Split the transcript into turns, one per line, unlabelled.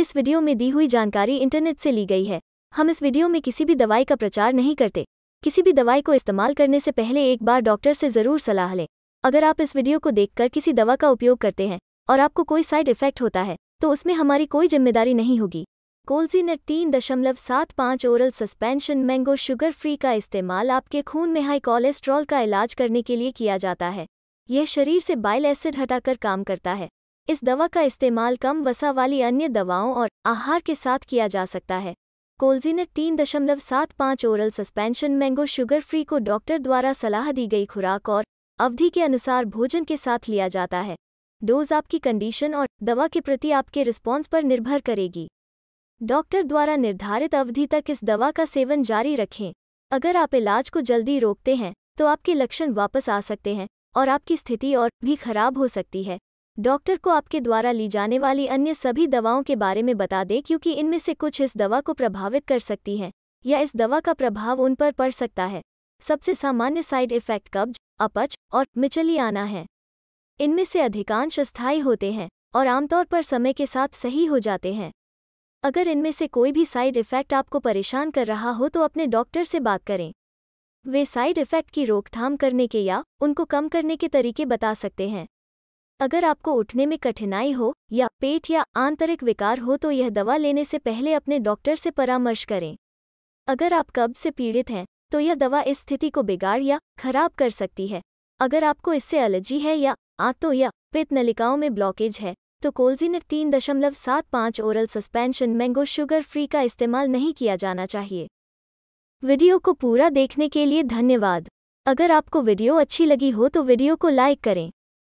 इस वीडियो में दी हुई जानकारी इंटरनेट से ली गई है हम इस वीडियो में किसी भी दवाई का प्रचार नहीं करते किसी भी दवाई को इस्तेमाल करने से पहले एक बार डॉक्टर से ज़रूर सलाह लें अगर आप इस वीडियो को देखकर किसी दवा का उपयोग करते हैं और आपको कोई साइड इफेक्ट होता है तो उसमें हमारी कोई जिम्मेदारी नहीं होगी कोल्जीनेट तीन दशमलव सात पाँच oral suspension mango sugar free का इस्तेमाल आपके खून में हाई कोलेस्ट्रॉल का इलाज करने के लिए किया जाता है यह शरीर से बाइल एसिड हटाकर काम करता है इस दवा का इस्तेमाल कम वसा वाली अन्य दवाओं और आहार के साथ किया जा सकता है कोल्जीनेट तीन दशमलव सात पाँच oral suspension mango sugar free को डॉक्टर द्वारा सलाह दी गई खुराक और अवधि के अनुसार भोजन के साथ लिया जाता है डोज आपकी कंडीशन और दवा के प्रति आपके रिस्पॉन्स पर निर्भर करेगी डॉक्टर द्वारा निर्धारित अवधि तक इस दवा का सेवन जारी रखें अगर आप इलाज को जल्दी रोकते हैं तो आपके लक्षण वापस आ सकते हैं और आपकी स्थिति और भी खराब हो सकती है डॉक्टर को आपके द्वारा ली जाने वाली अन्य सभी दवाओं के बारे में बता दें क्योंकि इनमें से कुछ इस दवा को प्रभावित कर सकती हैं या इस दवा का प्रभाव उन पर पड़ सकता है सबसे सामान्य साइड इफेक्ट कब्ज अपच और मिचली आना है इनमें से अधिकांश अस्थायी होते हैं और आमतौर पर समय के साथ सही हो जाते हैं अगर इनमें से कोई भी साइड इफेक्ट आपको परेशान कर रहा हो तो अपने डॉक्टर से बात करें वे साइड इफेक्ट की रोकथाम करने के या उनको कम करने के तरीके बता सकते हैं अगर आपको उठने में कठिनाई हो या पेट या आंतरिक विकार हो तो यह दवा लेने से पहले अपने डॉक्टर से परामर्श करें अगर आप कब्ज से पीड़ित हैं तो यह दवा इस स्थिति को बिगाड़ या खराब कर सकती है अगर आपको इससे एलर्जी है या आंतों या पित्त नलिकाओं में ब्लॉकेज है तो कोल्जीनेट तीन दशमलव सात पाँच oral suspension mango sugar free का इस्तेमाल नहीं किया जाना चाहिए वीडियो को पूरा देखने के लिए धन्यवाद अगर आपको वीडियो अच्छी लगी हो तो वीडियो को लाइक करें